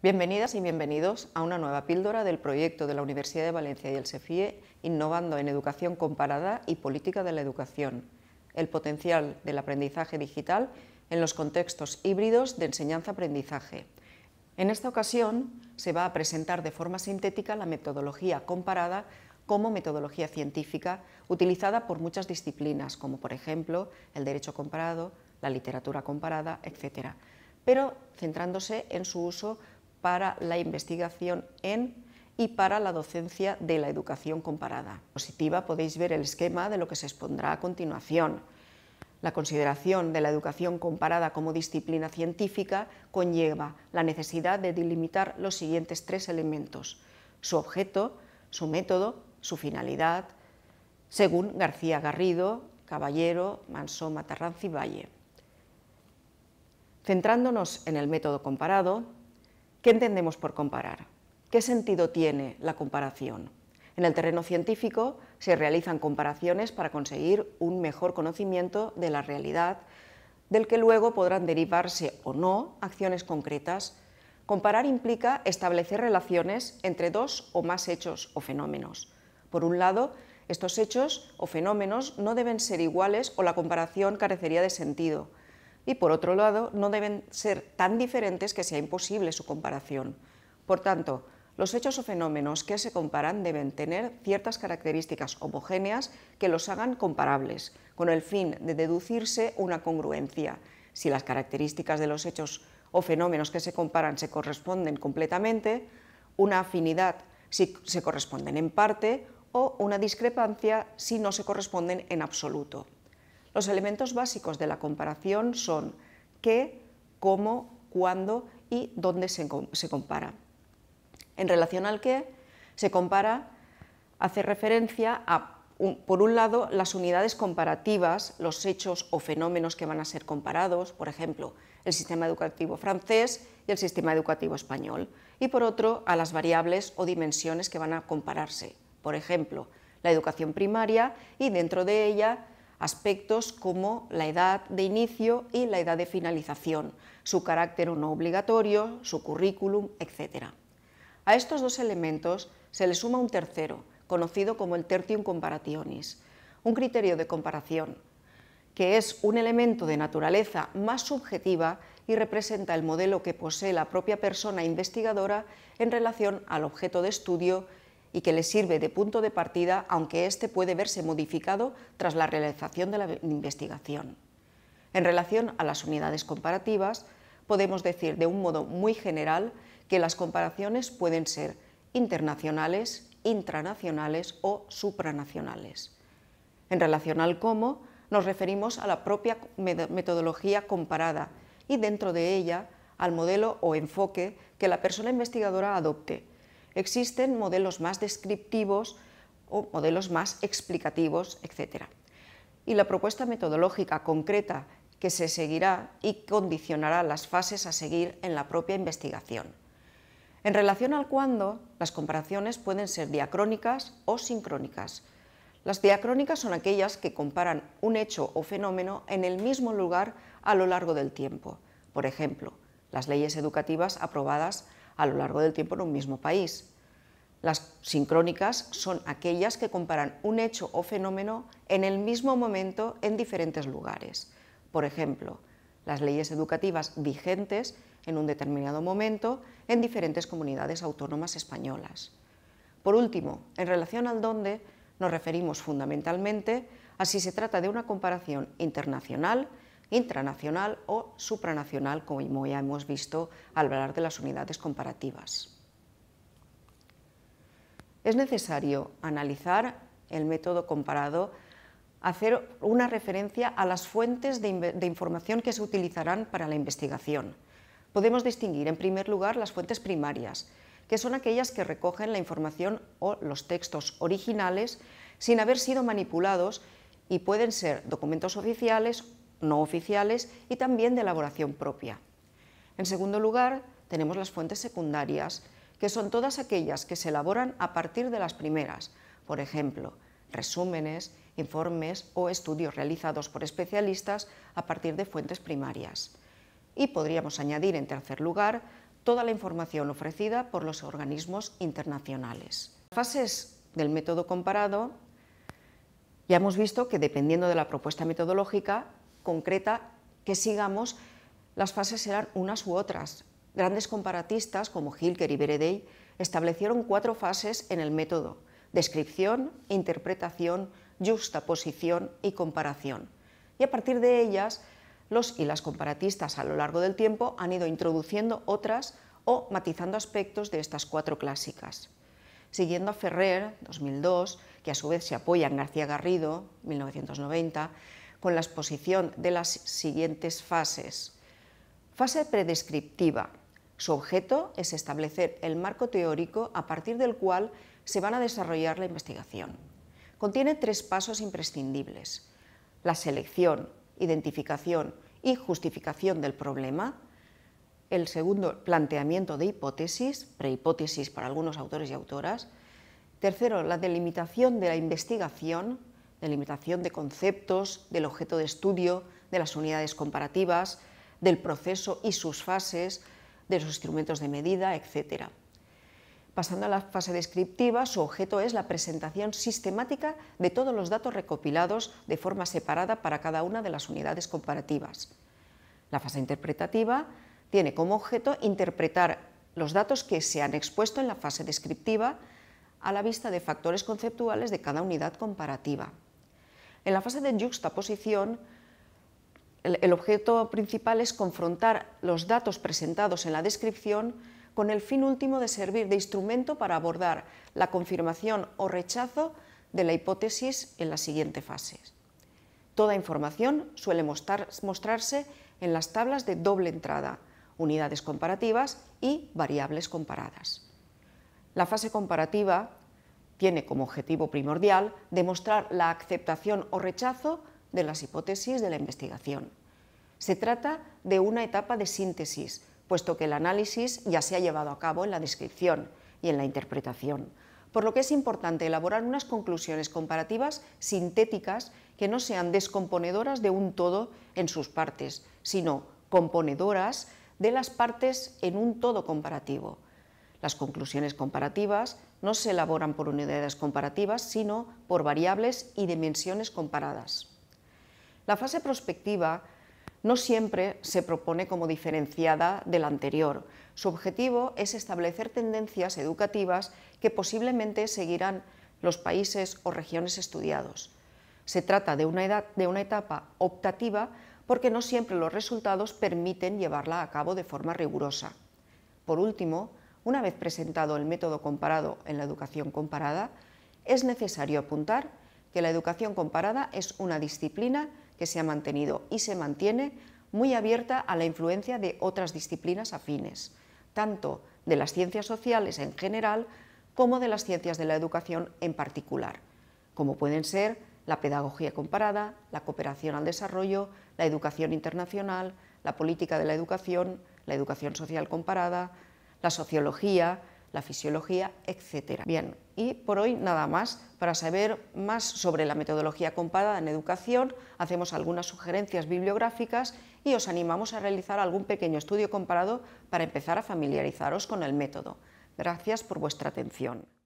Bienvenidas y bienvenidos a una nueva píldora del proyecto de la Universidad de Valencia y el SEFIE e, Innovando en Educación Comparada y Política de la Educación, el potencial del aprendizaje digital en los contextos híbridos de enseñanza-aprendizaje. En esta ocasión se va a presentar de forma sintética la metodología comparada como metodología científica utilizada por muchas disciplinas, como por ejemplo el derecho comparado, la literatura comparada, etc., pero centrándose en su uso para la investigación en y para la docencia de la educación comparada. Positiva podéis ver el esquema de lo que se expondrá a continuación. La consideración de la educación comparada como disciplina científica conlleva la necesidad de delimitar los siguientes tres elementos, su objeto, su método, su finalidad, según García Garrido, Caballero, Manso, Matarranzi y Valle. Centrándonos en el método comparado, ¿Qué entendemos por comparar? ¿Qué sentido tiene la comparación? En el terreno científico se realizan comparaciones para conseguir un mejor conocimiento de la realidad, del que luego podrán derivarse o no acciones concretas. Comparar implica establecer relaciones entre dos o más hechos o fenómenos. Por un lado, estos hechos o fenómenos no deben ser iguales o la comparación carecería de sentido y por otro lado no deben ser tan diferentes que sea imposible su comparación. Por tanto, los hechos o fenómenos que se comparan deben tener ciertas características homogéneas que los hagan comparables, con el fin de deducirse una congruencia. Si las características de los hechos o fenómenos que se comparan se corresponden completamente, una afinidad si se corresponden en parte o una discrepancia si no se corresponden en absoluto. Los elementos básicos de la comparación son qué, cómo, cuándo y dónde se, compara. En relación al qué, se compara, hace referencia a por un lado, las unidades comparativas, los hechos o fenómenos que van a ser comparados, por ejemplo, el sistema educativo francés y el sistema educativo español, y por otro, a las variables o dimensiones que van a compararse, por ejemplo, la educación primaria y dentro de ella aspectos como la edad de inicio y la edad de finalización, su carácter no obligatorio, su currículum, etc. A estos dos elementos se le suma un tercero, conocido como el tertium comparationis, un criterio de comparación, que es un elemento de naturaleza más subjetiva y representa el modelo que posee la propia persona investigadora en relación al objeto de estudio y que le sirve de punto de partida, aunque este puede verse modificado tras la realización de la investigación. En relación a las unidades comparativas, podemos decir de un modo muy general que las comparaciones pueden ser internacionales, intranacionales o supranacionales. En relación al cómo, nos referimos a la propia metodología comparada y dentro de ella al modelo o enfoque que la persona investigadora adopte, Existen modelos más descriptivos o modelos más explicativos, etc. Y la propuesta metodológica concreta que se seguirá y condicionará las fases a seguir en la propia investigación. En relación al cuándo, las comparaciones pueden ser diacrónicas o sincrónicas. Las diacrónicas son aquellas que comparan un hecho o fenómeno en el mismo lugar a lo largo del tiempo. Por ejemplo, las leyes educativas aprobadas a lo largo del tiempo en un mismo país. Las sincrónicas son aquellas que comparan un hecho o fenómeno en el mismo momento en diferentes lugares. Por ejemplo, las leyes educativas vigentes en un determinado momento en diferentes comunidades autónomas españolas. Por último, en relación al dónde, nos referimos fundamentalmente a si se trata de una comparación internacional intranacional o supranacional, como ya hemos visto al hablar de las unidades comparativas. Es necesario analizar el método comparado, hacer una referencia a las fuentes de, información que se utilizarán para la investigación. Podemos distinguir, en primer lugar, las fuentes primarias, que son aquellas que recogen la información o los textos originales sin haber sido manipulados y pueden ser documentos oficiales no oficiales y también de elaboración propia. En segundo lugar, tenemos las fuentes secundarias, que son todas aquellas que se elaboran a partir de las primeras, por ejemplo, resúmenes, informes o estudios realizados por especialistas a partir de fuentes primarias. Y podríamos añadir, en tercer lugar, toda la información ofrecida por los organismos internacionales. Fases del método comparado, ya hemos visto que dependiendo de la propuesta metodológica concreta que sigamos, las fases serán unas u otras. Grandes comparatistas como Hilker y Beredey establecieron cuatro fases en el método, descripción, interpretación, justaposición y comparación. Y a partir de ellas, los y las comparatistas a lo largo del tiempo han ido introduciendo otras o matizando aspectos de estas cuatro clásicas. Siguiendo a Ferrer, 2002, que a su vez se apoya en García Garrido, 1990, con la exposición de las siguientes fases. Fase predescriptiva. Su objeto es establecer el marco teórico a partir del cual se van a desarrollar la investigación. Contiene tres pasos imprescindibles. La selección, identificación y justificación del problema, el segundo, planteamiento de hipótesis, prehipótesis para algunos autores y autoras. Tercero, la delimitación de la investigación delimitación limitación de conceptos, del objeto de estudio, de las unidades comparativas, del proceso y sus fases, de los instrumentos de medida, etc. Pasando a la fase descriptiva, su objeto es la presentación sistemática de todos los datos recopilados de forma separada para cada una de las unidades comparativas. La fase interpretativa tiene como objeto interpretar los datos que se han expuesto en la fase descriptiva a la vista de factores conceptuales de cada unidad comparativa. En la fase de juxtaposición, el, objeto principal es confrontar los datos presentados en la descripción con el fin último de servir de instrumento para abordar la confirmación o rechazo de la hipótesis en la siguiente fase. Toda información suele mostrarse en las tablas de doble entrada, unidades comparativas y variables comparadas. La fase comparativa tiene como objetivo primordial demostrar la aceptación o rechazo de las hipótesis de la investigación. Se trata de una etapa de síntesis, puesto que el análisis ya se ha llevado a cabo en la descripción y en la interpretación, por lo que es importante elaborar unas conclusiones comparativas sintéticas que no sean descomponedoras de un todo en sus partes, sino componedoras de las partes en un todo comparativo. Las conclusiones comparativas no se elaboran por unidades comparativas, sino por variables y dimensiones comparadas. La fase prospectiva no siempre se propone como diferenciada de la anterior. Su objetivo es establecer tendencias educativas que posiblemente seguirán los países o regiones estudiados. Se trata de una, de una etapa optativa porque no siempre los resultados permiten llevarla a cabo de forma rigurosa. Por último, una vez presentado el método comparado en la educación comparada, es necesario apuntar que la educación comparada es una disciplina que se ha mantenido y se mantiene muy abierta a la influencia de otras disciplinas afines, tanto de las ciencias sociales en general como de las ciencias de la educación en particular, como pueden ser la pedagogía comparada, la cooperación al desarrollo, la educación internacional, la política de la educación, la educación social comparada, la sociología, la fisiología, etc. Bien, y por hoy nada más. Para saber más sobre la metodología comparada en educación, hacemos algunas sugerencias bibliográficas y os animamos a realizar algún pequeño estudio comparado para empezar a familiarizaros con el método. Gracias por vuestra atención.